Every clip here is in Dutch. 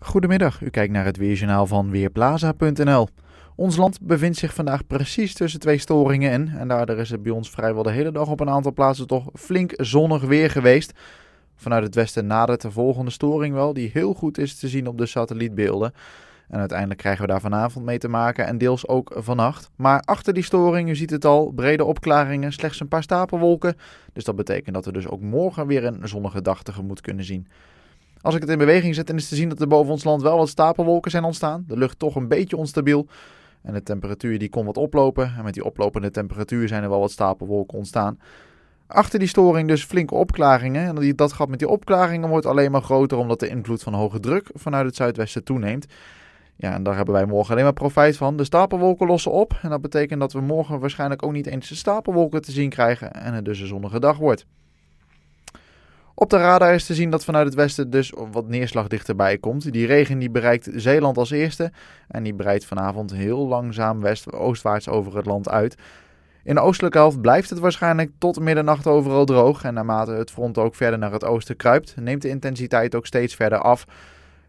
Goedemiddag, u kijkt naar het weerjournaal van Weerplaza.nl. Ons land bevindt zich vandaag precies tussen twee storingen in. En daardoor is het bij ons vrijwel de hele dag op een aantal plaatsen toch flink zonnig weer geweest. Vanuit het westen nadert de volgende storing wel, die heel goed is te zien op de satellietbeelden. En uiteindelijk krijgen we daar vanavond mee te maken en deels ook vannacht. Maar achter die storing, u ziet het al, brede opklaringen, slechts een paar stapelwolken. Dus dat betekent dat we dus ook morgen weer een zonnige dag tegemoet kunnen zien. Als ik het in beweging zet, dan is te zien dat er boven ons land wel wat stapelwolken zijn ontstaan. De lucht toch een beetje onstabiel. En de temperatuur die kon wat oplopen. En met die oplopende temperatuur zijn er wel wat stapelwolken ontstaan. Achter die storing dus flinke opklaringen. En dat gat met die opklaringen wordt alleen maar groter omdat de invloed van hoge druk vanuit het zuidwesten toeneemt. Ja, en daar hebben wij morgen alleen maar profijt van. De stapelwolken lossen op. En dat betekent dat we morgen waarschijnlijk ook niet eens de stapelwolken te zien krijgen en het dus een zonnige dag wordt. Op de radar is te zien dat vanuit het westen dus wat neerslag dichterbij komt. Die regen die bereikt Zeeland als eerste en die breidt vanavond heel langzaam west oostwaarts over het land uit. In de oostelijke helft blijft het waarschijnlijk tot middernacht overal droog en naarmate het front ook verder naar het oosten kruipt, neemt de intensiteit ook steeds verder af.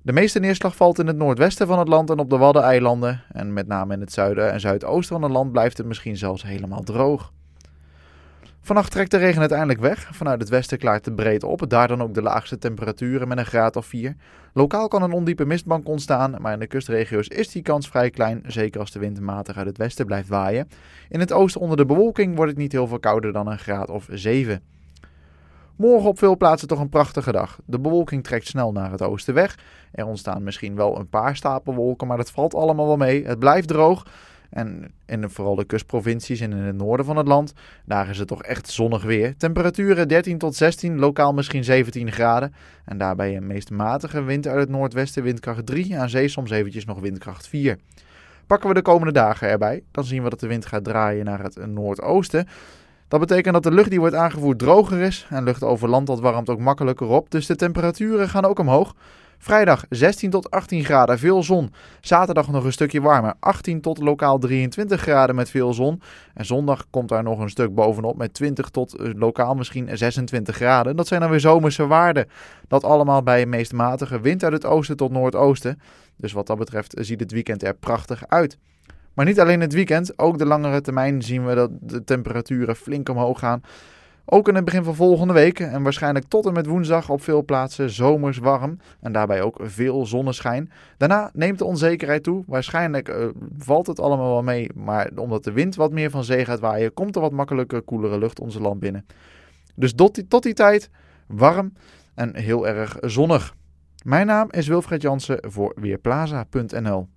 De meeste neerslag valt in het noordwesten van het land en op de Waddeneilanden en met name in het zuiden en zuidoosten van het land blijft het misschien zelfs helemaal droog. Vannacht trekt de regen uiteindelijk weg. Vanuit het westen klaart het breed op. Daar dan ook de laagste temperaturen met een graad of 4. Lokaal kan een ondiepe mistbank ontstaan, maar in de kustregio's is die kans vrij klein, zeker als de wind matig uit het westen blijft waaien. In het oosten onder de bewolking wordt het niet heel veel kouder dan een graad of 7. Morgen op veel plaatsen toch een prachtige dag. De bewolking trekt snel naar het oosten weg. Er ontstaan misschien wel een paar stapelwolken, maar dat valt allemaal wel mee. Het blijft droog en in vooral de kustprovincies en in het noorden van het land, daar is het toch echt zonnig weer. Temperaturen 13 tot 16, lokaal misschien 17 graden. En daarbij een meest matige wind uit het noordwesten, windkracht 3, aan zee soms eventjes nog windkracht 4. Pakken we de komende dagen erbij, dan zien we dat de wind gaat draaien naar het noordoosten. Dat betekent dat de lucht die wordt aangevoerd droger is en lucht over land dat warmt ook makkelijker op, dus de temperaturen gaan ook omhoog. Vrijdag 16 tot 18 graden, veel zon. Zaterdag nog een stukje warmer, 18 tot lokaal 23 graden met veel zon. En zondag komt daar nog een stuk bovenop met 20 tot eh, lokaal misschien 26 graden. Dat zijn dan weer zomerse waarden. Dat allemaal bij een meest matige wind uit het oosten tot noordoosten. Dus wat dat betreft ziet het weekend er prachtig uit. Maar niet alleen het weekend, ook de langere termijn zien we dat de temperaturen flink omhoog gaan. Ook in het begin van volgende week en waarschijnlijk tot en met woensdag op veel plaatsen zomers warm en daarbij ook veel zonneschijn. Daarna neemt de onzekerheid toe. Waarschijnlijk eh, valt het allemaal wel mee, maar omdat de wind wat meer van zee gaat waaien, komt er wat makkelijker koelere lucht onze land binnen. Dus tot die, tot die tijd warm en heel erg zonnig. Mijn naam is Wilfred Jansen voor Weerplaza.nl.